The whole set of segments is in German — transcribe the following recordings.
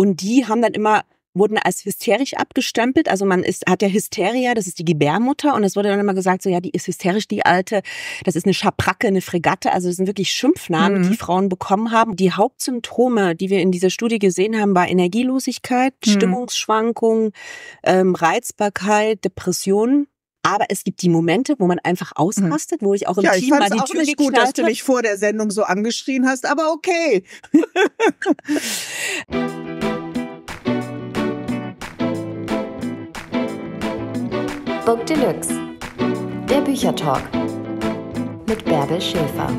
Und die haben dann immer wurden als hysterisch abgestempelt. Also man ist, hat ja Hysteria, das ist die Gebärmutter. Und es wurde dann immer gesagt, so ja, die ist hysterisch, die alte. Das ist eine Schabracke, eine Fregatte. Also das sind wirklich Schimpfnamen, mhm. die Frauen bekommen haben. Die Hauptsymptome, die wir in dieser Studie gesehen haben, war Energielosigkeit, mhm. Stimmungsschwankungen, ähm, Reizbarkeit, Depressionen. Aber es gibt die Momente, wo man einfach mhm. ausrastet, wo ich auch im ja, Team mal die auch Tür nicht gut, dass du mich vor der Sendung so angeschrien hast, aber okay. Book Deluxe, der Büchertalk mit Bärbel Schäfer.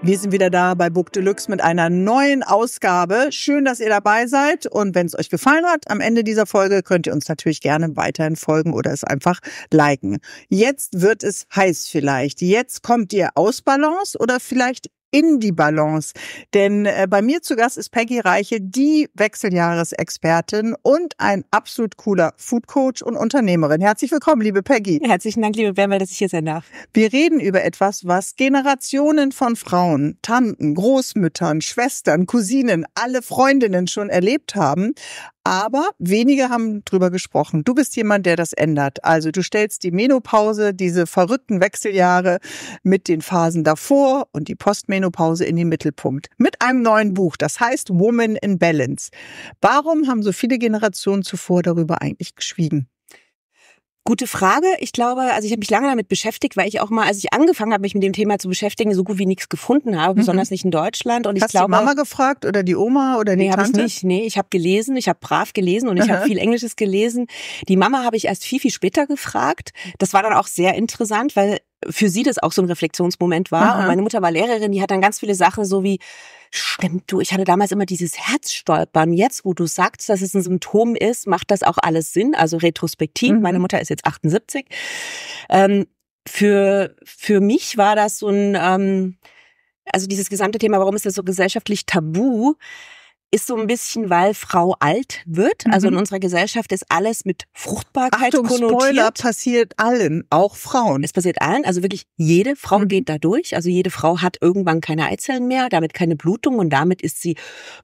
Wir sind wieder da bei Book Deluxe mit einer neuen Ausgabe. Schön, dass ihr dabei seid. Und wenn es euch gefallen hat, am Ende dieser Folge könnt ihr uns natürlich gerne weiterhin folgen oder es einfach liken. Jetzt wird es heiß vielleicht. Jetzt kommt ihr aus Balance oder vielleicht in die Balance. Denn äh, bei mir zu Gast ist Peggy Reiche, die Wechseljahresexpertin und ein absolut cooler Foodcoach und Unternehmerin. Herzlich willkommen, liebe Peggy. Herzlichen Dank, liebe Bärmel, dass ich hier sein darf. Wir reden über etwas, was Generationen von Frauen, Tanten, Großmüttern, Schwestern, Cousinen, alle Freundinnen schon erlebt haben, aber wenige haben drüber gesprochen. Du bist jemand, der das ändert. Also du stellst die Menopause, diese verrückten Wechseljahre mit den Phasen davor und die Postmenopause in den Mittelpunkt. Mit einem neuen Buch, das heißt Woman in Balance. Warum haben so viele Generationen zuvor darüber eigentlich geschwiegen? Gute Frage. Ich glaube, also ich habe mich lange damit beschäftigt, weil ich auch mal, als ich angefangen habe, mich mit dem Thema zu beschäftigen, so gut wie nichts gefunden habe, mhm. besonders nicht in Deutschland. Und Hast ich glaube, die Mama gefragt oder die Oma oder die nee, Tante? Nee, habe ich nicht. Nee, ich habe gelesen, ich habe brav gelesen und ich habe viel Englisches gelesen. Die Mama habe ich erst viel, viel später gefragt. Das war dann auch sehr interessant, weil für sie das auch so ein Reflexionsmoment war. Aha. Und meine Mutter war Lehrerin, die hat dann ganz viele Sachen so wie, stimmt du, ich hatte damals immer dieses Herzstolpern. Jetzt, wo du sagst, dass es ein Symptom ist, macht das auch alles Sinn. Also retrospektiv, mhm. meine Mutter ist jetzt 78. Ähm, für, für mich war das so ein, ähm, also dieses gesamte Thema, warum ist das so gesellschaftlich tabu? ist so ein bisschen, weil Frau alt wird. Also mhm. in unserer Gesellschaft ist alles mit Fruchtbarkeit Achtung, konnotiert. Spoiler passiert allen, auch Frauen. Es passiert allen, also wirklich jede Frau mhm. geht da durch. Also jede Frau hat irgendwann keine Eizellen mehr, damit keine Blutung und damit ist sie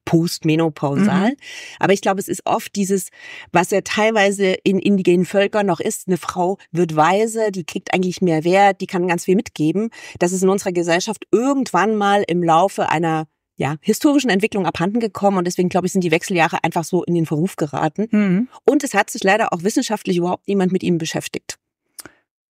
postmenopausal. Mhm. Aber ich glaube, es ist oft dieses, was ja teilweise in indigenen Völkern noch ist, eine Frau wird weise, die kriegt eigentlich mehr Wert, die kann ganz viel mitgeben, Das ist in unserer Gesellschaft irgendwann mal im Laufe einer ja, historischen Entwicklung abhanden gekommen und deswegen, glaube ich, sind die Wechseljahre einfach so in den Verruf geraten. Mhm. Und es hat sich leider auch wissenschaftlich überhaupt niemand mit ihm beschäftigt.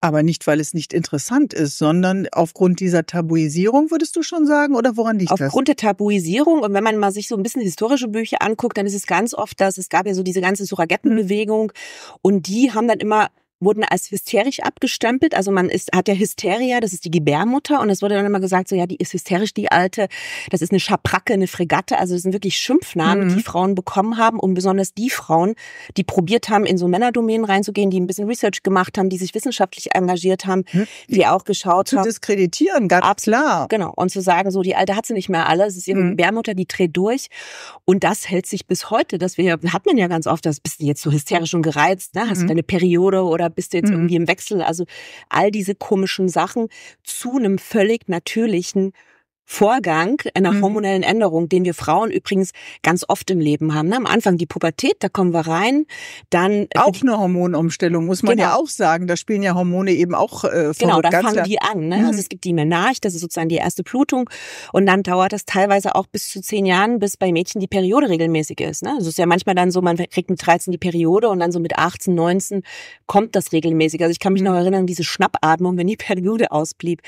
Aber nicht, weil es nicht interessant ist, sondern aufgrund dieser Tabuisierung, würdest du schon sagen, oder woran liegt aufgrund das? Aufgrund der Tabuisierung und wenn man mal sich so ein bisschen historische Bücher anguckt, dann ist es ganz oft, dass es gab ja so diese ganze Suragettenbewegung mhm. und die haben dann immer wurden als hysterisch abgestempelt. Also man ist, hat ja Hysteria, das ist die Gebärmutter. Und es wurde dann immer gesagt, so ja, die ist hysterisch, die alte. Das ist eine Schabracke, eine Fregatte. Also das sind wirklich Schimpfnamen, mhm. die Frauen bekommen haben. Und besonders die Frauen, die probiert haben, in so Männerdomänen reinzugehen, die ein bisschen Research gemacht haben, die sich wissenschaftlich engagiert haben, mhm. die auch geschaut zu haben. Zu diskreditieren, ganz Ab, klar. Genau. Und zu sagen, so die alte hat sie nicht mehr alle. Es ist ihre mhm. Gebärmutter, die dreht durch. Und das hält sich bis heute. Das hat man ja ganz oft, das bist du jetzt so hysterisch und gereizt. Ne? Hast du hm. deine Periode oder oder bist du jetzt mhm. irgendwie im Wechsel? Also all diese komischen Sachen zu einem völlig natürlichen Vorgang einer mhm. hormonellen Änderung, den wir Frauen übrigens ganz oft im Leben haben. Ne? Am Anfang die Pubertät, da kommen wir rein, dann äh, auch eine Hormonumstellung muss man genau. ja auch sagen. Da spielen ja Hormone eben auch äh, genau, da fangen die an. Ne? Mhm. Also es gibt die Menarche, das ist sozusagen die erste Blutung, und dann dauert das teilweise auch bis zu zehn Jahren, bis bei Mädchen die Periode regelmäßig ist. Ne? Also es ist ja manchmal dann so, man kriegt mit 13 die Periode und dann so mit 18, 19 kommt das regelmäßig. Also ich kann mich noch mhm. erinnern, diese Schnappatmung, wenn die Periode ausblieb.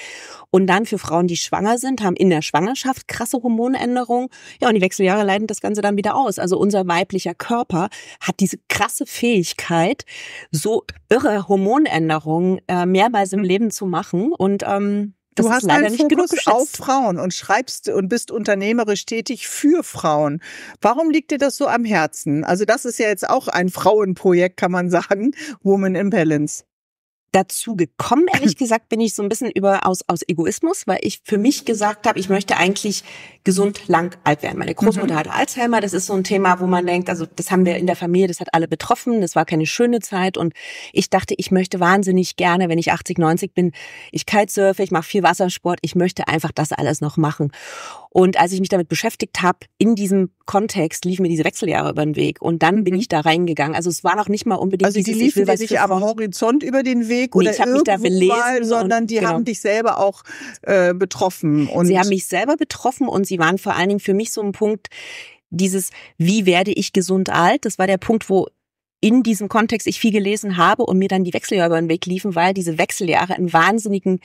Und dann für Frauen, die schwanger sind, haben in der Schwangerschaft krasse Hormonänderungen. Ja, und die Wechseljahre leiten das Ganze dann wieder aus. Also unser weiblicher Körper hat diese krasse Fähigkeit, so irre Hormonänderungen äh, mehrmals im Leben zu machen. Und ähm, das du hast leider einen Fokus auf Frauen und schreibst und bist unternehmerisch tätig für Frauen. Warum liegt dir das so am Herzen? Also das ist ja jetzt auch ein Frauenprojekt, kann man sagen, Woman in Balance dazu gekommen, ehrlich gesagt, bin ich so ein bisschen über aus, aus Egoismus, weil ich für mich gesagt habe, ich möchte eigentlich gesund lang alt werden. Meine Großmutter mhm. hatte Alzheimer, das ist so ein Thema, wo man denkt, also das haben wir in der Familie, das hat alle betroffen, das war keine schöne Zeit und ich dachte, ich möchte wahnsinnig gerne, wenn ich 80, 90 bin, ich kitesurfe, ich mache viel Wassersport, ich möchte einfach das alles noch machen. Und als ich mich damit beschäftigt habe, in diesem Kontext liefen mir diese Wechseljahre über den Weg. Und dann bin mhm. ich da reingegangen. Also es war noch nicht mal unbedingt Also die dieses, liefen dir nicht aber horizont über den Weg nee, oder ich irgendwo da belesen mal, sondern und, die genau. haben dich selber auch äh, betroffen. Und sie haben mich selber betroffen und sie waren vor allen Dingen für mich so ein Punkt, dieses, wie werde ich gesund alt? Das war der Punkt, wo in diesem Kontext ich viel gelesen habe und mir dann die Wechseljahre über den Weg liefen, weil diese Wechseljahre einen wahnsinnigen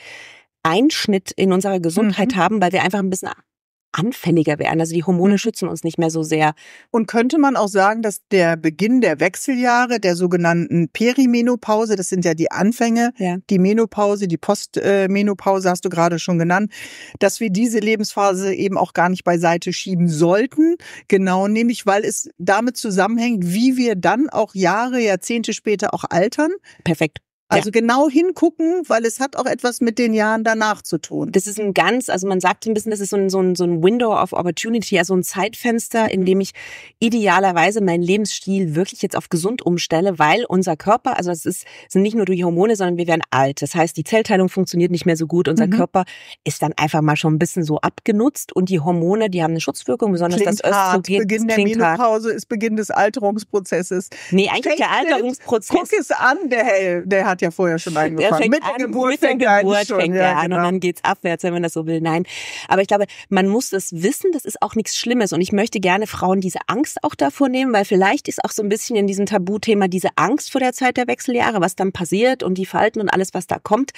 Einschnitt in unserer Gesundheit mhm. haben, weil wir einfach ein bisschen anfälliger werden. Also die Hormone mhm. schützen uns nicht mehr so sehr. Und könnte man auch sagen, dass der Beginn der Wechseljahre, der sogenannten Perimenopause, das sind ja die Anfänge, ja. die Menopause, die Postmenopause hast du gerade schon genannt, dass wir diese Lebensphase eben auch gar nicht beiseite schieben sollten. Genau, nämlich weil es damit zusammenhängt, wie wir dann auch Jahre, Jahrzehnte später auch altern. Perfekt. Also ja. genau hingucken, weil es hat auch etwas mit den Jahren danach zu tun. Das ist ein ganz, also man sagt ein bisschen, das ist so ein, so ein, so ein Window of Opportunity, also ein Zeitfenster, in dem ich idealerweise meinen Lebensstil wirklich jetzt auf gesund umstelle, weil unser Körper, also es ist, sind nicht nur die Hormone, sondern wir werden alt. Das heißt, die Zellteilung funktioniert nicht mehr so gut. Unser mhm. Körper ist dann einfach mal schon ein bisschen so abgenutzt und die Hormone, die haben eine Schutzwirkung, besonders klingt das hart. Östrogen. Beginn der Menopause hart. ist Beginn des Alterungsprozesses. Nee, eigentlich Denk der Alterungsprozess. Guck es an, der, Hell, der hat ja vorher schon angefangen. Mit der an, Geburt mit der fängt, Geburt schon, fängt er ja, an genau. und dann geht's abwärts, wenn man das so will. Nein, aber ich glaube, man muss das wissen. Das ist auch nichts Schlimmes und ich möchte gerne Frauen diese Angst auch davor nehmen, weil vielleicht ist auch so ein bisschen in diesem Tabuthema diese Angst vor der Zeit der Wechseljahre, was dann passiert und die Falten und alles, was da kommt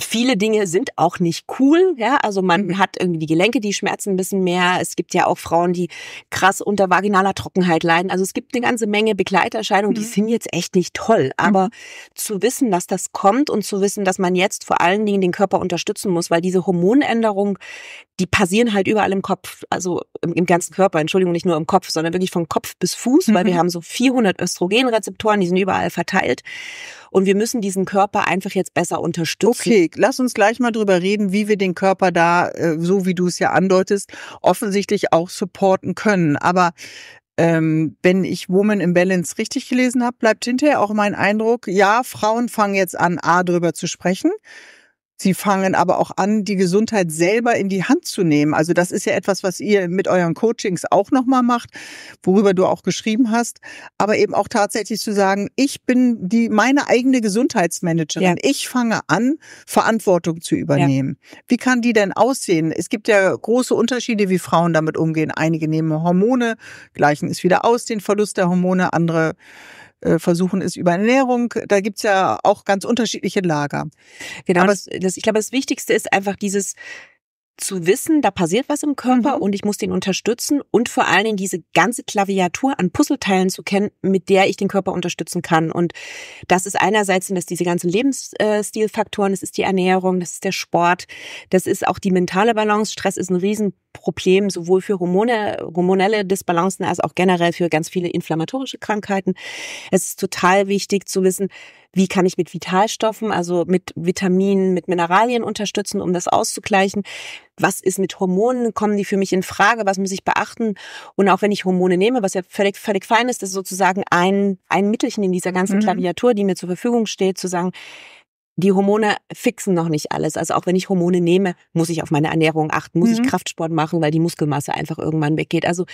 viele Dinge sind auch nicht cool. Ja, also man mhm. hat irgendwie die Gelenke, die schmerzen ein bisschen mehr. Es gibt ja auch Frauen, die krass unter vaginaler Trockenheit leiden. Also es gibt eine ganze Menge Begleiterscheinungen, die mhm. sind jetzt echt nicht toll. Mhm. Aber mhm. zu wissen, dass das kommt und zu wissen, dass man jetzt vor allen Dingen den Körper unterstützen muss, weil diese Hormonänderungen, die passieren halt überall im Kopf, also im, im ganzen Körper, Entschuldigung, nicht nur im Kopf, sondern wirklich von Kopf bis Fuß, mhm. weil wir mhm. haben so 400 Östrogenrezeptoren, die sind überall verteilt und wir müssen diesen Körper einfach jetzt besser unterstützen. Okay, lass uns gleich mal drüber reden, wie wir den Körper da, äh, so wie du es ja andeutest, offensichtlich auch supporten können. Aber ähm, wenn ich Woman in Balance richtig gelesen habe, bleibt hinterher auch mein Eindruck, ja, Frauen fangen jetzt an, A, drüber zu sprechen. Sie fangen aber auch an, die Gesundheit selber in die Hand zu nehmen. Also das ist ja etwas, was ihr mit euren Coachings auch nochmal macht, worüber du auch geschrieben hast. Aber eben auch tatsächlich zu sagen, ich bin die, meine eigene Gesundheitsmanagerin. Ja. Ich fange an, Verantwortung zu übernehmen. Ja. Wie kann die denn aussehen? Es gibt ja große Unterschiede, wie Frauen damit umgehen. Einige nehmen Hormone, gleichen es wieder aus, den Verlust der Hormone, andere äh, versuchen es über Ernährung. Da gibt's ja auch ganz unterschiedliche Lager. Genau. Aber das, ich glaube, das Wichtigste ist einfach dieses zu wissen, da passiert was im Körper mhm. und ich muss den unterstützen und vor allen Dingen diese ganze Klaviatur an Puzzleteilen zu kennen, mit der ich den Körper unterstützen kann. Und das ist einerseits sind das diese ganzen Lebensstilfaktoren, das ist die Ernährung, das ist der Sport, das ist auch die mentale Balance. Stress ist ein Riesenproblem, sowohl für Hormone, hormonelle Disbalancen als auch generell für ganz viele inflammatorische Krankheiten. Es ist total wichtig zu wissen, wie kann ich mit Vitalstoffen, also mit Vitaminen, mit Mineralien unterstützen, um das auszugleichen. Was ist mit Hormonen? Kommen die für mich in Frage? Was muss ich beachten? Und auch wenn ich Hormone nehme, was ja völlig, völlig fein ist, das ist sozusagen ein, ein Mittelchen in dieser ganzen mhm. Klaviatur, die mir zur Verfügung steht, zu sagen, die Hormone fixen noch nicht alles. Also auch wenn ich Hormone nehme, muss ich auf meine Ernährung achten, muss mhm. ich Kraftsport machen, weil die Muskelmasse einfach irgendwann weggeht. Also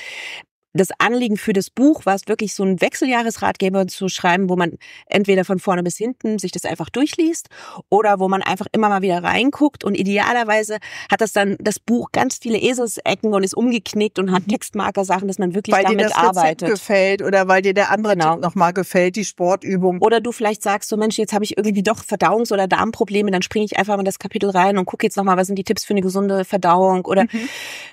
das Anliegen für das Buch war es wirklich so ein Wechseljahresratgeber zu schreiben, wo man entweder von vorne bis hinten sich das einfach durchliest oder wo man einfach immer mal wieder reinguckt und idealerweise hat das dann das Buch ganz viele Eselsecken und ist umgeknickt und hat mhm. Textmarkersachen, dass man wirklich weil damit dir das arbeitet. Rezept gefällt oder weil dir der andere genau. mal gefällt, die Sportübung. Oder du vielleicht sagst so Mensch, jetzt habe ich irgendwie doch Verdauungs- oder Darmprobleme, dann springe ich einfach mal in das Kapitel rein und gucke jetzt noch mal, was sind die Tipps für eine gesunde Verdauung oder mhm.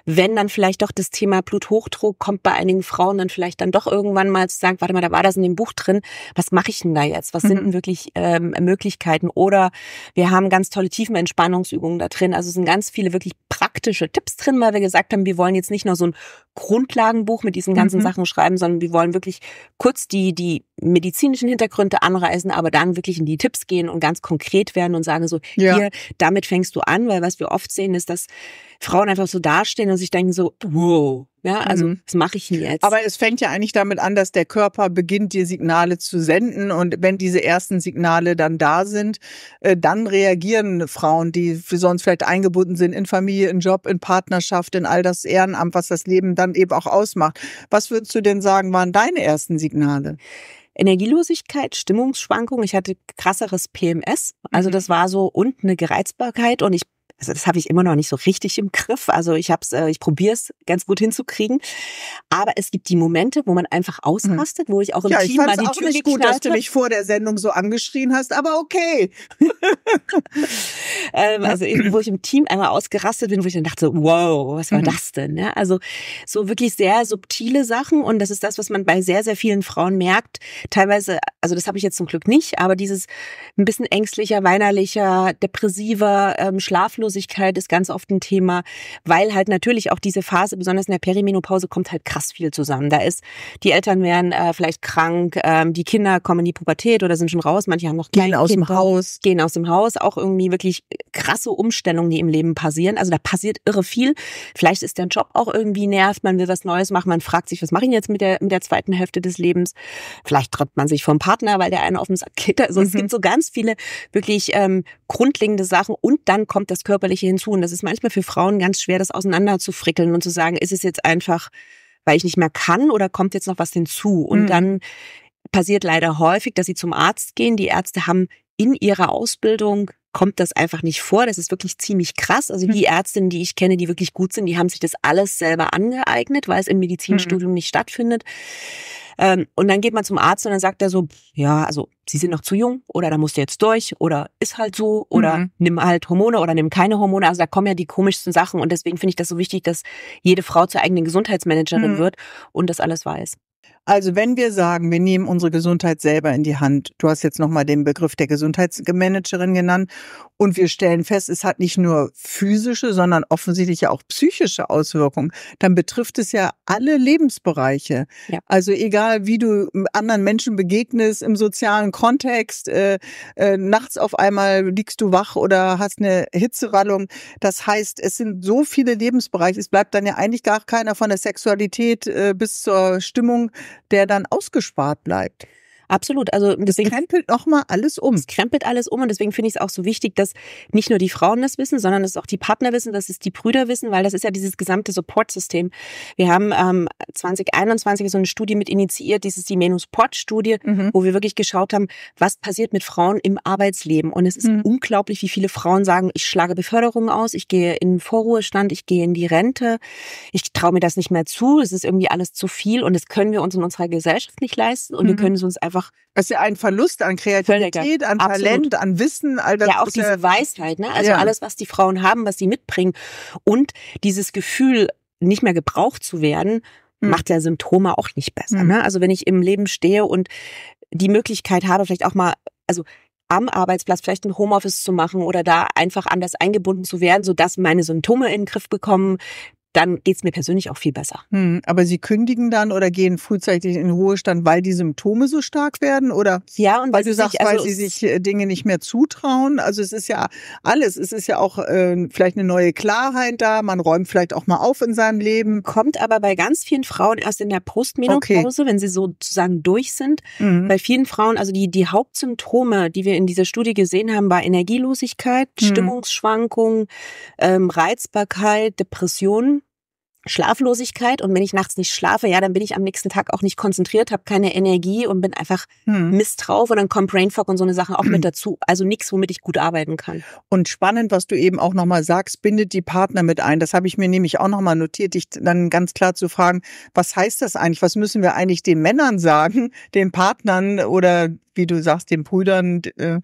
wenn dann vielleicht doch das Thema Bluthochdruck kommt bei einem einigen Frauen dann vielleicht dann doch irgendwann mal zu sagen, warte mal, da war das in dem Buch drin, was mache ich denn da jetzt? Was mhm. sind denn wirklich ähm, Möglichkeiten? Oder wir haben ganz tolle Tiefenentspannungsübungen da drin. Also sind ganz viele wirklich praktische Tipps drin, weil wir gesagt haben, wir wollen jetzt nicht nur so ein Grundlagenbuch mit diesen ganzen mhm. Sachen schreiben, sondern wir wollen wirklich kurz die, die medizinischen Hintergründe anreißen, aber dann wirklich in die Tipps gehen und ganz konkret werden und sagen so, ja. hier, damit fängst du an, weil was wir oft sehen, ist, dass Frauen einfach so dastehen und sich denken so, wow, ja, also mhm. was mache ich denn jetzt? Aber es fängt ja eigentlich damit an, dass der Körper beginnt, dir Signale zu senden. Und wenn diese ersten Signale dann da sind, äh, dann reagieren Frauen, die sonst vielleicht eingebunden sind in Familie, in Job, in Partnerschaft, in all das Ehrenamt, was das Leben dann eben auch ausmacht. Was würdest du denn sagen, waren deine ersten Signale? Energielosigkeit, Stimmungsschwankungen. Ich hatte krasseres PMS. Also mhm. das war so und eine Gereizbarkeit. Und ich also das habe ich immer noch nicht so richtig im Griff. Also ich hab's, äh, ich probiere es ganz gut hinzukriegen. Aber es gibt die Momente, wo man einfach mhm. ausrastet, wo ich auch im ja, Team ich mal die auch Tür nicht gut, dass du mich vor der Sendung so angeschrien hast, aber okay. ähm, also eben, wo ich im Team einmal ausgerastet bin, wo ich dann dachte, wow, was war mhm. das denn? Ja, ne? also so wirklich sehr subtile Sachen und das ist das, was man bei sehr, sehr vielen Frauen merkt. Teilweise, also das habe ich jetzt zum Glück nicht, aber dieses ein bisschen ängstlicher, weinerlicher, depressiver, ähm, schlaflos Schlaflosigkeit ist ganz oft ein Thema, weil halt natürlich auch diese Phase, besonders in der Perimenopause, kommt halt krass viel zusammen. Da ist, die Eltern werden äh, vielleicht krank, ähm, die Kinder kommen in die Pubertät oder sind schon raus, manche haben noch Gehen aus dem Haus. Gehen aus dem Haus, auch irgendwie wirklich krasse Umstellungen, die im Leben passieren. Also da passiert irre viel. Vielleicht ist der Job auch irgendwie nervt, man will was Neues machen, man fragt sich, was mache ich jetzt mit der, mit der zweiten Hälfte des Lebens? Vielleicht tritt man sich vom Partner, weil der einen auf dem Sack geht. Also mhm. es gibt so ganz viele wirklich ähm, grundlegende Sachen und dann kommt das körperliche hinzu. Und das ist manchmal für Frauen ganz schwer, das auseinanderzufrickeln und zu sagen, ist es jetzt einfach, weil ich nicht mehr kann oder kommt jetzt noch was hinzu? Und mhm. dann passiert leider häufig, dass sie zum Arzt gehen. Die Ärzte haben in ihrer Ausbildung kommt das einfach nicht vor. Das ist wirklich ziemlich krass. Also die hm. Ärztinnen, die ich kenne, die wirklich gut sind, die haben sich das alles selber angeeignet, weil es im Medizinstudium hm. nicht stattfindet. Ähm, und dann geht man zum Arzt und dann sagt er so, ja, also sie sind noch zu jung oder da musst du jetzt durch oder ist halt so oder mhm. nimm halt Hormone oder nimm keine Hormone. Also da kommen ja die komischsten Sachen und deswegen finde ich das so wichtig, dass jede Frau zur eigenen Gesundheitsmanagerin mhm. wird und das alles weiß. Also wenn wir sagen, wir nehmen unsere Gesundheit selber in die Hand, du hast jetzt nochmal den Begriff der Gesundheitsmanagerin genannt, und wir stellen fest, es hat nicht nur physische, sondern offensichtlich ja auch psychische Auswirkungen, dann betrifft es ja alle Lebensbereiche. Ja. Also egal, wie du anderen Menschen begegnest, im sozialen Kontext, äh, äh, nachts auf einmal liegst du wach oder hast eine Hitzerallung. Das heißt, es sind so viele Lebensbereiche, es bleibt dann ja eigentlich gar keiner von der Sexualität äh, bis zur Stimmung der dann ausgespart bleibt. Absolut. Also deswegen es krempelt mal alles um. Es krempelt alles um und deswegen finde ich es auch so wichtig, dass nicht nur die Frauen das wissen, sondern dass auch die Partner wissen, dass es die Brüder wissen, weil das ist ja dieses gesamte Supportsystem. Wir haben ähm, 2021 so eine Studie mit initiiert, dieses die Menus-Port-Studie, mhm. wo wir wirklich geschaut haben, was passiert mit Frauen im Arbeitsleben. Und es ist mhm. unglaublich, wie viele Frauen sagen, ich schlage Beförderungen aus, ich gehe in Vorruhestand, ich gehe in die Rente, ich traue mir das nicht mehr zu, es ist irgendwie alles zu viel und das können wir uns in unserer Gesellschaft nicht leisten und mhm. wir können es uns einfach einfach, ist ja ein Verlust an Kreativität, an Absolut. Talent, an Wissen, all das. Ja, auch diese ja, Weisheit, ne? Also ja. alles, was die Frauen haben, was sie mitbringen und dieses Gefühl, nicht mehr gebraucht zu werden, hm. macht ja Symptome auch nicht besser. Hm. Ne? Also wenn ich im Leben stehe und die Möglichkeit habe, vielleicht auch mal, also am Arbeitsplatz vielleicht ein Homeoffice zu machen oder da einfach anders eingebunden zu werden, sodass meine Symptome in den Griff bekommen, dann geht's mir persönlich auch viel besser. Hm, aber Sie kündigen dann oder gehen frühzeitig in Ruhestand, weil die Symptome so stark werden oder ja, und weil du sagst, sich, also weil sie sich also äh, Dinge nicht mehr zutrauen. Also es ist ja alles, es ist ja auch äh, vielleicht eine neue Klarheit da, man räumt vielleicht auch mal auf in seinem Leben. Kommt aber bei ganz vielen Frauen erst in der Postmenopause, okay. wenn sie sozusagen durch sind. Mhm. Bei vielen Frauen, also die, die Hauptsymptome, die wir in dieser Studie gesehen haben, war Energielosigkeit, mhm. Stimmungsschwankungen, ähm, Reizbarkeit, Depressionen. Schlaflosigkeit und wenn ich nachts nicht schlafe, ja, dann bin ich am nächsten Tag auch nicht konzentriert, habe keine Energie und bin einfach hm. Mist drauf und dann kommt Brain Fog und so eine Sache auch mit dazu. Also nichts, womit ich gut arbeiten kann. Und spannend, was du eben auch nochmal sagst, bindet die Partner mit ein. Das habe ich mir nämlich auch nochmal notiert, dich dann ganz klar zu fragen, was heißt das eigentlich? Was müssen wir eigentlich den Männern sagen, den Partnern oder wie du sagst, den Brüdern, äh,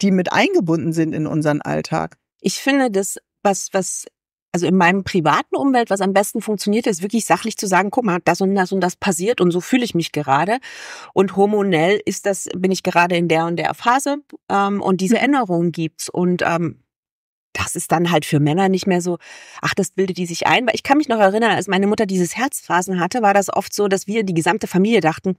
die mit eingebunden sind in unseren Alltag? Ich finde das was, was also in meinem privaten Umwelt, was am besten funktioniert, ist wirklich sachlich zu sagen, guck mal, das und das und das passiert und so fühle ich mich gerade. Und hormonell ist das, bin ich gerade in der und der Phase ähm, und diese mhm. Änderungen gibt's. Und ähm, das ist dann halt für Männer nicht mehr so, ach, das bildet die sich ein. Weil ich kann mich noch erinnern, als meine Mutter dieses Herzphasen hatte, war das oft so, dass wir die gesamte Familie dachten,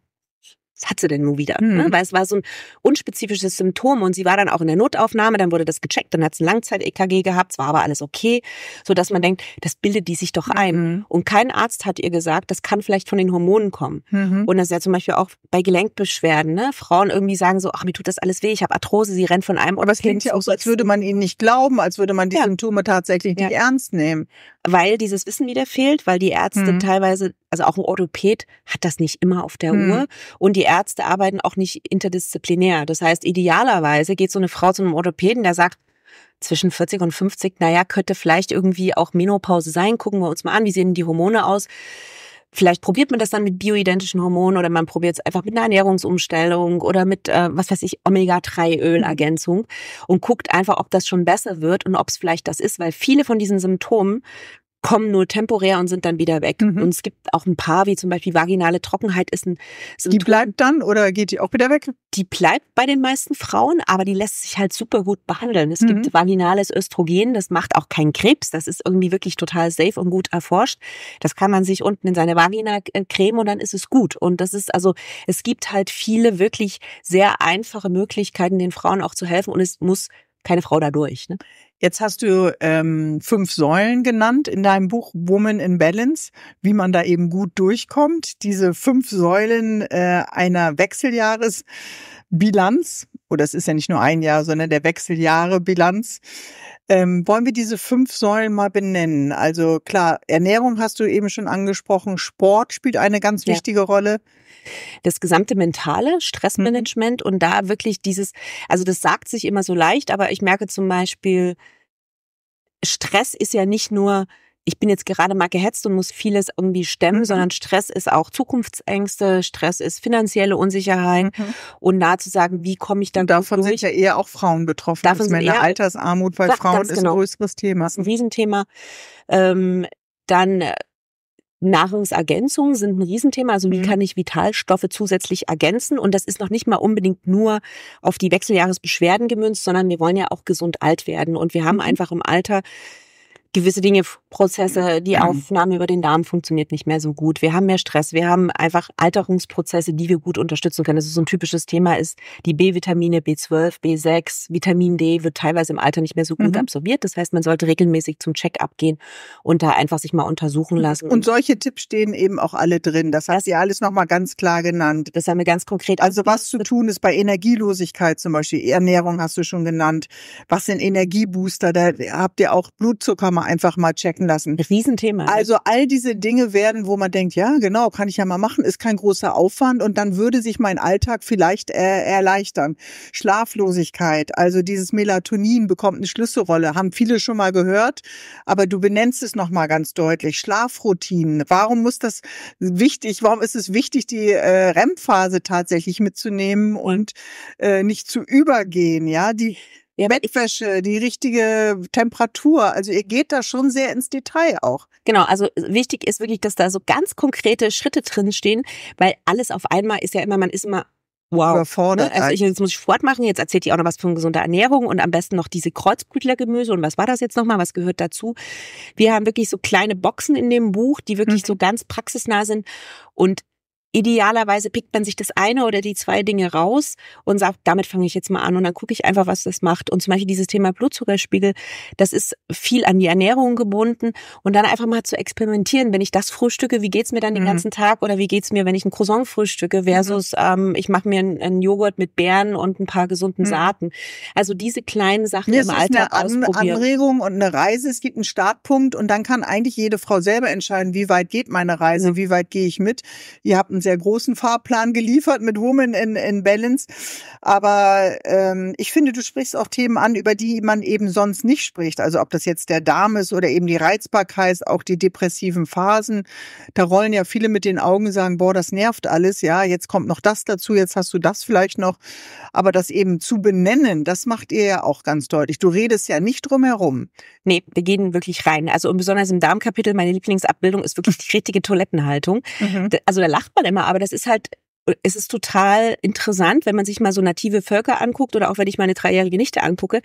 was hat sie denn nun wieder? Hm. Ne? Weil es war so ein unspezifisches Symptom und sie war dann auch in der Notaufnahme, dann wurde das gecheckt, dann hat sie ein Langzeit-EKG gehabt, es war aber alles okay, so dass man denkt, das bildet die sich doch ein. Mhm. Und kein Arzt hat ihr gesagt, das kann vielleicht von den Hormonen kommen. Mhm. Und das ist ja zum Beispiel auch bei Gelenkbeschwerden, ne? Frauen irgendwie sagen so, ach, mir tut das alles weh, ich habe Arthrose, sie rennt von einem. Aber es klingt ja auch so, als würde man ihnen nicht glauben, als würde man die ja. Symptome tatsächlich nicht ja. ernst nehmen. Weil dieses Wissen wieder fehlt, weil die Ärzte mhm. teilweise, also auch ein Orthopäd hat das nicht immer auf der mhm. Uhr und die Ärzte arbeiten auch nicht interdisziplinär. Das heißt, idealerweise geht so eine Frau zu einem Orthopäden, der sagt, zwischen 40 und 50, naja, könnte vielleicht irgendwie auch Menopause sein. Gucken wir uns mal an, wie sehen die Hormone aus. Vielleicht probiert man das dann mit bioidentischen Hormonen oder man probiert es einfach mit einer Ernährungsumstellung oder mit, äh, was weiß ich, Omega-3-Ölergänzung und guckt einfach, ob das schon besser wird und ob es vielleicht das ist, weil viele von diesen Symptomen kommen nur temporär und sind dann wieder weg. Mhm. Und es gibt auch ein paar, wie zum Beispiel vaginale Trockenheit ist ein Symptom. Die bleibt dann oder geht die auch wieder weg? Die bleibt bei den meisten Frauen, aber die lässt sich halt super gut behandeln. Es mhm. gibt vaginales Östrogen, das macht auch keinen Krebs. Das ist irgendwie wirklich total safe und gut erforscht. Das kann man sich unten in seine Vagina äh, cremen und dann ist es gut. Und das ist also, es gibt halt viele wirklich sehr einfache Möglichkeiten, den Frauen auch zu helfen und es muss keine Frau dadurch. Ne? Jetzt hast du ähm, fünf Säulen genannt in deinem Buch Woman in Balance, wie man da eben gut durchkommt. Diese fünf Säulen äh, einer Wechseljahresbilanz oder es ist ja nicht nur ein Jahr, sondern der Wechseljahre-Bilanz. Ähm, wollen wir diese fünf Säulen mal benennen? Also klar, Ernährung hast du eben schon angesprochen, Sport spielt eine ganz ja. wichtige Rolle. Das gesamte mentale mhm. Stressmanagement mhm. und da wirklich dieses, also das sagt sich immer so leicht, aber ich merke zum Beispiel, Stress ist ja nicht nur ich bin jetzt gerade mal gehetzt und muss vieles irgendwie stemmen, mhm. sondern Stress ist auch Zukunftsängste, Stress ist finanzielle Unsicherheit mhm. und nah zu sagen, wie komme ich dann und davon durch? sind ja eher auch Frauen betroffen, davon sind Männer eher, Altersarmut, weil Frauen ist genau. ein größeres Thema. Das ist ein Riesenthema. Ähm, dann äh, Nahrungsergänzungen sind ein Riesenthema. Also wie mhm. kann ich Vitalstoffe zusätzlich ergänzen? Und das ist noch nicht mal unbedingt nur auf die Wechseljahresbeschwerden gemünzt, sondern wir wollen ja auch gesund alt werden. Und wir haben mhm. einfach im Alter gewisse Dinge, Prozesse, die mhm. Aufnahme über den Darm funktioniert nicht mehr so gut. Wir haben mehr Stress, wir haben einfach Alterungsprozesse, die wir gut unterstützen können. Das ist so ein typisches Thema ist die B-Vitamine, B12, B6, Vitamin D wird teilweise im Alter nicht mehr so gut mhm. absorbiert. Das heißt, man sollte regelmäßig zum Check-up gehen und da einfach sich mal untersuchen mhm. lassen. Und solche Tipps stehen eben auch alle drin. Das hast du ja alles nochmal ganz klar genannt. Das haben wir ganz konkret. Also was zu tun ist bei Energielosigkeit zum Beispiel. Ernährung hast du schon genannt. Was sind Energiebooster? Da habt ihr auch Blutzucker mal einfach mal checken lassen. Riesenthema. Ne? Also all diese Dinge werden, wo man denkt, ja, genau, kann ich ja mal machen, ist kein großer Aufwand und dann würde sich mein Alltag vielleicht äh, erleichtern. Schlaflosigkeit, also dieses Melatonin bekommt eine Schlüsselrolle, haben viele schon mal gehört, aber du benennst es nochmal ganz deutlich. Schlafroutinen, warum muss das wichtig, warum ist es wichtig, die äh, REM-Phase tatsächlich mitzunehmen und äh, nicht zu übergehen, ja, die ja. Bettwäsche, die richtige Temperatur. Also ihr geht da schon sehr ins Detail auch. Genau, also wichtig ist wirklich, dass da so ganz konkrete Schritte drinstehen, weil alles auf einmal ist ja immer, man ist immer wow. überfordert. Ne, also ich, jetzt muss ich Sport machen, jetzt erzählt ihr auch noch was von gesunder Ernährung und am besten noch diese Kreuzblütlergemüse und was war das jetzt nochmal, was gehört dazu. Wir haben wirklich so kleine Boxen in dem Buch, die wirklich mhm. so ganz praxisnah sind und Idealerweise pickt man sich das eine oder die zwei Dinge raus und sagt, damit fange ich jetzt mal an und dann gucke ich einfach, was das macht. Und zum Beispiel dieses Thema Blutzuckerspiegel, das ist viel an die Ernährung gebunden und dann einfach mal zu experimentieren. Wenn ich das frühstücke, wie geht's mir dann den mhm. ganzen Tag oder wie geht's mir, wenn ich ein Croissant frühstücke versus mhm. ähm, ich mache mir einen, einen, Joghurt mit Beeren und ein paar gesunden mhm. Saaten. Also diese kleinen Sachen das im Alltag eine an ausprobieren. Anregung und eine Reise. Es gibt einen Startpunkt und dann kann eigentlich jede Frau selber entscheiden, wie weit geht meine Reise, wie weit gehe ich mit. Ihr habt einen einem sehr großen Fahrplan geliefert mit Women in, in Balance. Aber ähm, ich finde, du sprichst auch Themen an, über die man eben sonst nicht spricht. Also ob das jetzt der Darm ist oder eben die Reizbarkeit, auch die depressiven Phasen. Da rollen ja viele mit den Augen und sagen, boah, das nervt alles. Ja, jetzt kommt noch das dazu, jetzt hast du das vielleicht noch. Aber das eben zu benennen, das macht ihr ja auch ganz deutlich. Du redest ja nicht drum herum. Nee, wir gehen wirklich rein. Also und besonders im Darmkapitel, meine Lieblingsabbildung ist wirklich die richtige Toilettenhaltung. Mhm. Also da lacht man immer, aber das ist halt es ist total interessant, wenn man sich mal so native Völker anguckt oder auch wenn ich meine dreijährige Nichte angucke,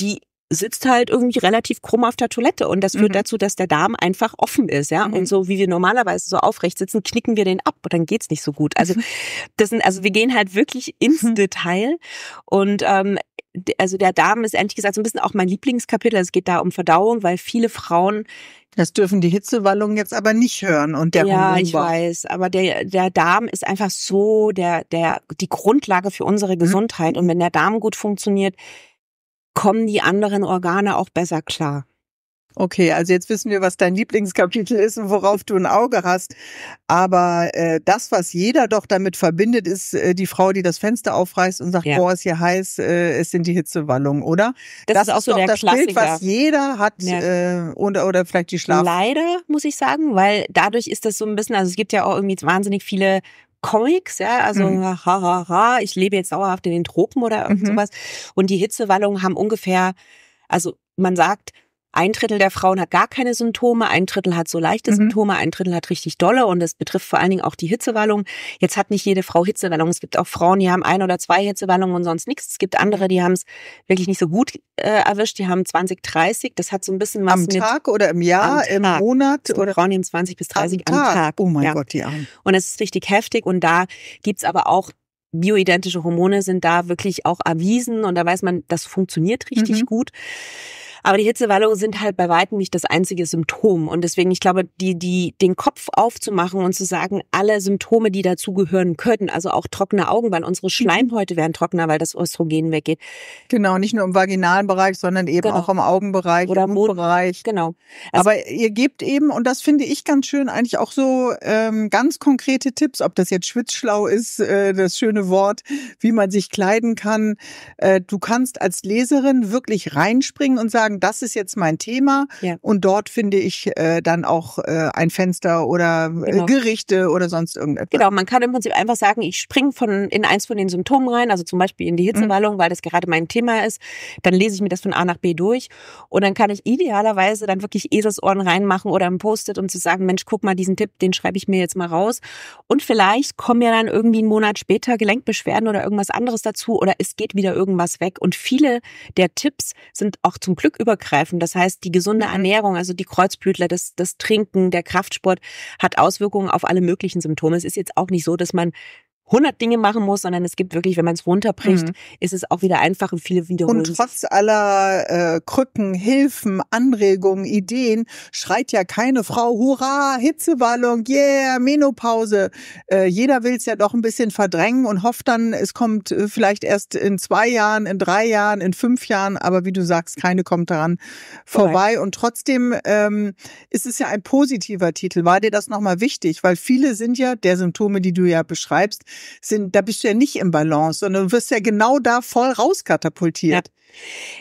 die sitzt halt irgendwie relativ krumm auf der Toilette und das führt mhm. dazu, dass der Darm einfach offen ist, ja. Mhm. Und so wie wir normalerweise so aufrecht sitzen, knicken wir den ab und dann geht's nicht so gut. Also das sind, also wir gehen halt wirklich ins mhm. Detail und ähm, also der Darm ist ehrlich gesagt so ein bisschen auch mein Lieblingskapitel. Also es geht da um Verdauung, weil viele Frauen das dürfen die Hitzewallungen jetzt aber nicht hören und der Ja, Humor. ich weiß, aber der der Darm ist einfach so der der die Grundlage für unsere mhm. Gesundheit mhm. und wenn der Darm gut funktioniert, kommen die anderen Organe auch besser klar. Okay, also jetzt wissen wir, was dein Lieblingskapitel ist und worauf du ein Auge hast. Aber äh, das, was jeder doch damit verbindet, ist äh, die Frau, die das Fenster aufreißt und sagt, ja. boah, ist hier heiß, äh, es sind die Hitzewallungen, oder? Das, das ist auch ist so der das Klassiker. Bild, was jeder hat ja. äh, oder, oder vielleicht die Schlaf. Leider, muss ich sagen, weil dadurch ist das so ein bisschen, also es gibt ja auch irgendwie wahnsinnig viele Comics, ja, also mhm. ha, ha, ha, ich lebe jetzt dauerhaft in den Tropen oder irgend mhm. sowas. Und die Hitzewallungen haben ungefähr, also man sagt, ein Drittel der Frauen hat gar keine Symptome, ein Drittel hat so leichte mhm. Symptome, ein Drittel hat richtig dolle und das betrifft vor allen Dingen auch die Hitzewallung. Jetzt hat nicht jede Frau Hitzewallung. Es gibt auch Frauen, die haben ein oder zwei Hitzewallungen und sonst nichts. Es gibt andere, die haben es wirklich nicht so gut äh, erwischt. Die haben 20, 30. Das hat so ein bisschen was am mit... Am Tag oder im Jahr, im Monat? Oder Frauen nehmen 20 bis 30 am Tag. Am Tag. Oh mein ja. Gott, die Arme. Und es ist richtig heftig und da gibt's aber auch bioidentische Hormone sind da wirklich auch erwiesen und da weiß man, das funktioniert richtig mhm. gut. Aber die Hitzewallungen sind halt bei weitem nicht das einzige Symptom. Und deswegen, ich glaube, die, die, den Kopf aufzumachen und zu sagen, alle Symptome, die dazugehören könnten, also auch trockene Augen, weil unsere Schleimhäute mhm. werden trockener, weil das Östrogen weggeht. Genau, nicht nur im vaginalen Bereich, sondern eben genau. auch im Augenbereich, Oder im Mundbereich. Genau. Also Aber ihr gebt eben, und das finde ich ganz schön, eigentlich auch so ähm, ganz konkrete Tipps, ob das jetzt schwitzschlau ist, äh, das schöne Wort, wie man sich kleiden kann. Äh, du kannst als Leserin wirklich reinspringen und sagen, sagen, das ist jetzt mein Thema ja. und dort finde ich äh, dann auch äh, ein Fenster oder äh, genau. Gerichte oder sonst irgendetwas. Genau, man kann im Prinzip einfach sagen, ich springe von in eins von den Symptomen rein, also zum Beispiel in die mhm. Hitzewallung, mhm. weil das gerade mein Thema ist. Dann lese ich mir das von A nach B durch und dann kann ich idealerweise dann wirklich Eselsohren reinmachen oder ein Post-it, um zu sagen, Mensch, guck mal, diesen Tipp, den schreibe ich mir jetzt mal raus. Und vielleicht kommen ja dann irgendwie einen Monat später Gelenkbeschwerden oder irgendwas anderes dazu oder es geht wieder irgendwas weg. Und viele der Tipps sind auch zum Glück übergreifen. Das heißt, die gesunde mhm. Ernährung, also die Kreuzblütler, das, das Trinken, der Kraftsport hat Auswirkungen auf alle möglichen Symptome. Es ist jetzt auch nicht so, dass man 100 Dinge machen muss, sondern es gibt wirklich, wenn man es runterbricht, mhm. ist es auch wieder einfach und viele Wiederholungen. Und trotz aller äh, Krücken, Hilfen, Anregungen, Ideen schreit ja keine Frau, hurra, Hitzewallung, yeah, Menopause. Äh, jeder will es ja doch ein bisschen verdrängen und hofft dann, es kommt äh, vielleicht erst in zwei Jahren, in drei Jahren, in fünf Jahren, aber wie du sagst, keine kommt daran vorbei. vorbei. Und trotzdem ähm, ist es ja ein positiver Titel. War dir das nochmal wichtig? Weil viele sind ja der Symptome, die du ja beschreibst, sind, da bist du ja nicht im Balance, sondern du wirst ja genau da voll rauskatapultiert. Ja.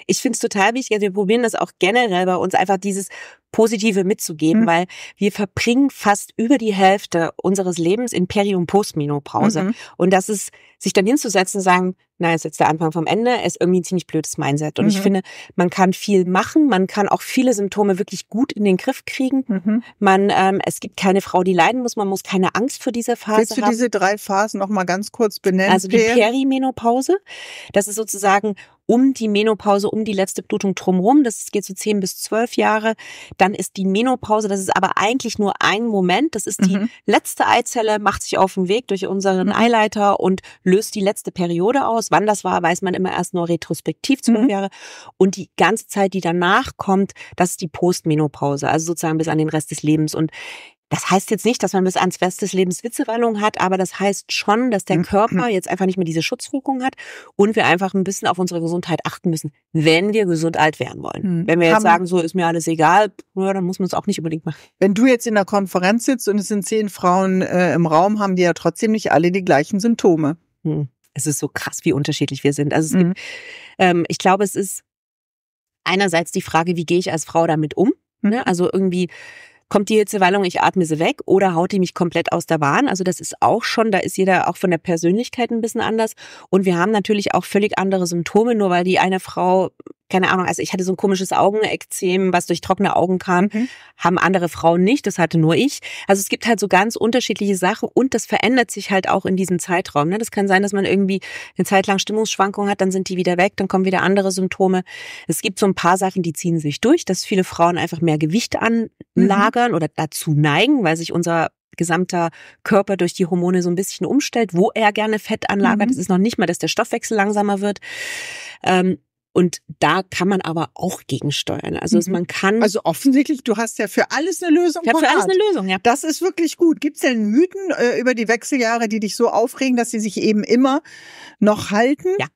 Ich finde es total wichtig, also wir probieren das auch generell bei uns einfach dieses Positive mitzugeben, mhm. weil wir verbringen fast über die Hälfte unseres Lebens in Peri- und Postmenopause. Mhm. Und das ist, sich dann hinzusetzen und sagen, na, ist jetzt der Anfang vom Ende, ist irgendwie ein ziemlich blödes Mindset. Und mhm. ich finde, man kann viel machen, man kann auch viele Symptome wirklich gut in den Griff kriegen. Mhm. Man, ähm, es gibt keine Frau, die leiden muss, man muss keine Angst vor dieser Phase haben. Willst du haben. diese drei Phasen nochmal ganz kurz benennen? Also die Perimenopause, das ist sozusagen um die Menopause, um die letzte Blutung drumherum. Das geht so zehn bis zwölf Jahre. Dann ist die Menopause, das ist aber eigentlich nur ein Moment. Das ist die mhm. letzte Eizelle, macht sich auf den Weg durch unseren mhm. Eileiter und löst die letzte Periode aus. Wann das war, weiß man immer erst nur retrospektiv, zwölf mhm. Jahre. Und die ganze Zeit, die danach kommt, das ist die Postmenopause, also sozusagen bis an den Rest des Lebens. Und das heißt jetzt nicht, dass man bis ans Rest des Lebens Witzewallungen hat, aber das heißt schon, dass der hm, Körper hm. jetzt einfach nicht mehr diese Schutzwirkung hat und wir einfach ein bisschen auf unsere Gesundheit achten müssen, wenn wir gesund alt werden wollen. Mhm. Wenn wir jetzt Haben sagen, so ist mir alles egal, dann muss man es auch nicht unbedingt machen. Wenn du jetzt in einer Konferenz sitzt und es sind zehn Frauen äh, im Raum, haben die ja trotzdem nicht alle die gleichen Symptome. Mhm. Es ist so krass, wie unterschiedlich wir sind. Also es mhm. gibt, ähm, ich glaube, es ist einerseits die Frage, wie gehe ich als Frau damit um? Hm. Ne? Also irgendwie kommt die Hitzewallung, ich atme sie weg oder haut die mich komplett aus der Bahn. Also das ist auch schon, da ist jeder auch von der Persönlichkeit ein bisschen anders. Und wir haben natürlich auch völlig andere Symptome, nur weil die eine Frau keine Ahnung, also ich hatte so ein komisches Augenekzem, was durch trockene Augen kam, mhm. haben andere Frauen nicht, das hatte nur ich. Also es gibt halt so ganz unterschiedliche Sachen und das verändert sich halt auch in diesem Zeitraum. Ne? Das kann sein, dass man irgendwie eine Zeit lang Stimmungsschwankungen hat, dann sind die wieder weg, dann kommen wieder andere Symptome. Es gibt so ein paar Sachen, die ziehen sich durch, dass viele Frauen einfach mehr Gewicht mhm. anlagern mhm. oder dazu neigen, weil sich unser gesamter Körper durch die Hormone so ein bisschen umstellt, wo er gerne Fett anlagert. Mhm. Es mhm. ist noch nicht mal, dass der Stoffwechsel langsamer wird. Ähm, und da kann man aber auch gegensteuern. Also mhm. man kann. Also offensichtlich, du hast ja für alles eine Lösung. Ich habe für alles eine Lösung, ja. Das ist wirklich gut. Gibt es denn Mythen äh, über die Wechseljahre, die dich so aufregen, dass sie sich eben immer noch halten? Ja.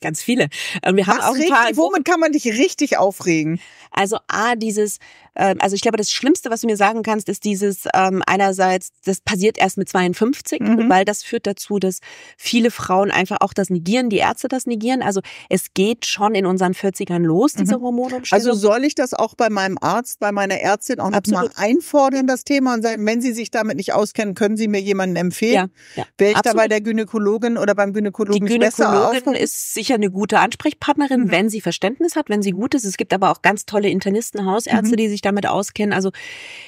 Ganz viele. Und wir haben Was auch ein paar. womit kann man dich richtig aufregen? Also A, dieses, äh, also ich glaube, das Schlimmste, was du mir sagen kannst, ist dieses ähm, einerseits, das passiert erst mit 52, mhm. weil das führt dazu, dass viele Frauen einfach auch das negieren, die Ärzte das negieren. Also es geht schon in unseren 40ern los, diese mhm. Hormonumstellung. Also soll ich das auch bei meinem Arzt, bei meiner Ärztin auch nochmal einfordern, das Thema und sagen, wenn sie sich damit nicht auskennen, können sie mir jemanden empfehlen? Ja, ja. Wäre ich Absolut. da bei der Gynäkologin oder beim Gynäkologen die Gynäkologin besser aufkommen? ist sicher sicher eine gute Ansprechpartnerin, mhm. wenn sie Verständnis hat, wenn sie gut ist. Es gibt aber auch ganz tolle Internisten, Hausärzte, mhm. die sich damit auskennen. Also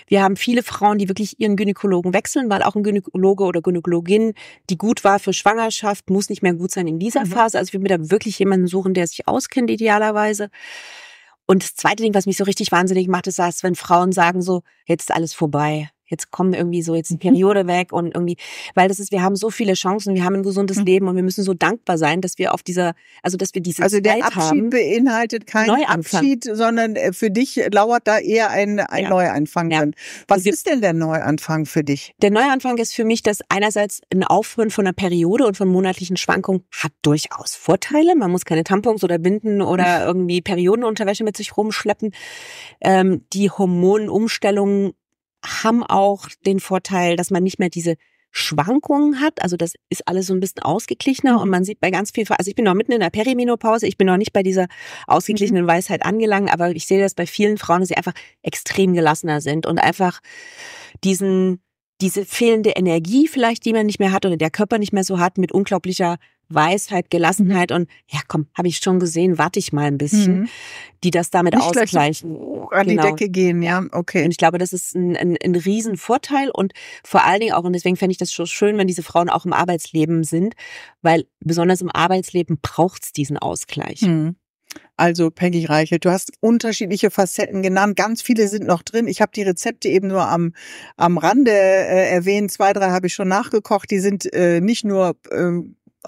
wir haben viele Frauen, die wirklich ihren Gynäkologen wechseln, weil auch ein Gynäkologe oder Gynäkologin, die gut war für Schwangerschaft, muss nicht mehr gut sein in dieser mhm. Phase. Also wir müssen da wirklich jemanden suchen, der sich auskennt idealerweise. Und das zweite Ding, was mich so richtig wahnsinnig macht, ist, dass wenn Frauen sagen so, jetzt ist alles vorbei jetzt kommen irgendwie so jetzt die mhm. Periode weg und irgendwie, weil das ist, wir haben so viele Chancen, wir haben ein gesundes mhm. Leben und wir müssen so dankbar sein, dass wir auf dieser, also dass wir diese also Zeit der Abschied haben, beinhaltet keinen Abschied, sondern äh, für dich lauert da eher ein, ein ja. Neuanfang ja. drin. Was wir, ist denn der Neuanfang für dich? Der Neuanfang ist für mich, dass einerseits ein Aufhören von einer Periode und von monatlichen Schwankungen hat durchaus Vorteile. Man muss keine Tampons oder Binden oder irgendwie Periodenunterwäsche mit sich rumschleppen. Ähm, die Hormonumstellungen haben auch den Vorteil, dass man nicht mehr diese Schwankungen hat. Also das ist alles so ein bisschen ausgeglichener und man sieht bei ganz vielen, also ich bin noch mitten in der Perimenopause, ich bin noch nicht bei dieser ausgeglichenen mhm. Weisheit angelangt, aber ich sehe das bei vielen Frauen, dass sie einfach extrem gelassener sind und einfach diesen, diese fehlende Energie vielleicht, die man nicht mehr hat oder der Körper nicht mehr so hat, mit unglaublicher Weisheit, Gelassenheit mhm. und ja, komm, habe ich schon gesehen, warte ich mal ein bisschen, mhm. die das damit Nicht ausgleichen. So an genau. die Decke gehen, ja, okay. Und ich glaube, das ist ein, ein, ein Riesenvorteil und vor allen Dingen auch, und deswegen fände ich das schon schön, wenn diese Frauen auch im Arbeitsleben sind, weil besonders im Arbeitsleben braucht's diesen Ausgleich. Mhm. Also Peggy Reichelt, du hast unterschiedliche Facetten genannt, ganz viele sind noch drin. Ich habe die Rezepte eben nur am, am Rande äh, erwähnt, zwei, drei habe ich schon nachgekocht. Die sind äh, nicht nur äh,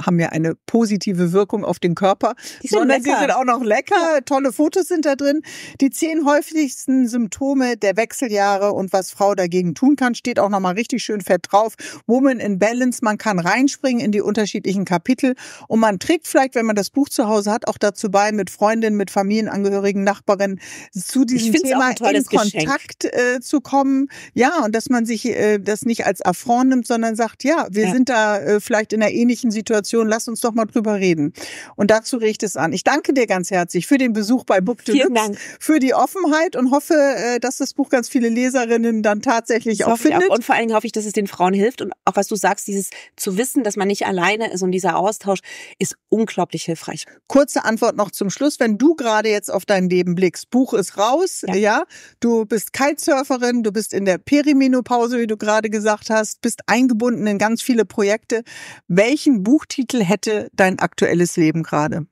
haben ja eine positive Wirkung auf den Körper, die sondern sie sind auch noch lecker. Tolle Fotos sind da drin. Die zehn häufigsten Symptome der Wechseljahre und was Frau dagegen tun kann, steht auch nochmal richtig schön fett drauf. Woman in Balance, man kann reinspringen in die unterschiedlichen Kapitel und man trägt vielleicht, wenn man das Buch zu Hause hat, auch dazu bei, mit Freundinnen, mit Familienangehörigen, Nachbarinnen zu diesem Thema in Kontakt äh, zu kommen. Ja, und dass man sich äh, das nicht als Affront nimmt, sondern sagt, ja, wir ja. sind da äh, vielleicht in einer ähnlichen Situation Situation. Lass uns doch mal drüber reden. Und dazu riecht es an. Ich danke dir ganz herzlich für den Besuch bei Book Deluxe, Vielen Dank. für die Offenheit und hoffe, äh, dass das Buch ganz viele Leserinnen dann tatsächlich das auch findet. Auch. Und vor allen Dingen hoffe ich, dass es den Frauen hilft. Und auch was du sagst, dieses zu wissen, dass man nicht alleine ist und dieser Austausch ist unglaublich hilfreich. Kurze Antwort noch zum Schluss. Wenn du gerade jetzt auf dein Leben blickst, Buch ist raus, ja. ja du bist Kitesurferin, du bist in der Perimenopause, wie du gerade gesagt hast, bist eingebunden in ganz viele Projekte. Welchen Buch Buchtitel hätte dein aktuelles Leben gerade?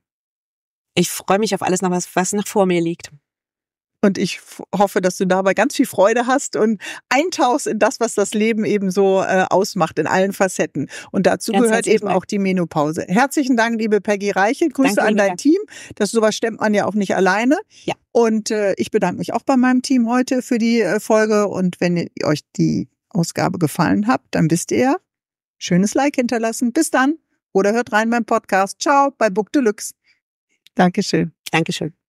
Ich freue mich auf alles, noch was, was noch vor mir liegt. Und ich hoffe, dass du dabei ganz viel Freude hast und eintauchst in das, was das Leben eben so äh, ausmacht, in allen Facetten. Und dazu ganz gehört eben Dank. auch die Menopause. Herzlichen Dank, liebe Peggy Reichel. Grüße Danke, an dein Dank. Team. Das sowas stemmt man ja auch nicht alleine. Ja. Und äh, ich bedanke mich auch bei meinem Team heute für die äh, Folge. Und wenn euch die Ausgabe gefallen hat, dann wisst ihr, schönes Like hinterlassen. Bis dann. Oder hört rein beim Podcast. Ciao bei Book Deluxe. Dankeschön. Dankeschön.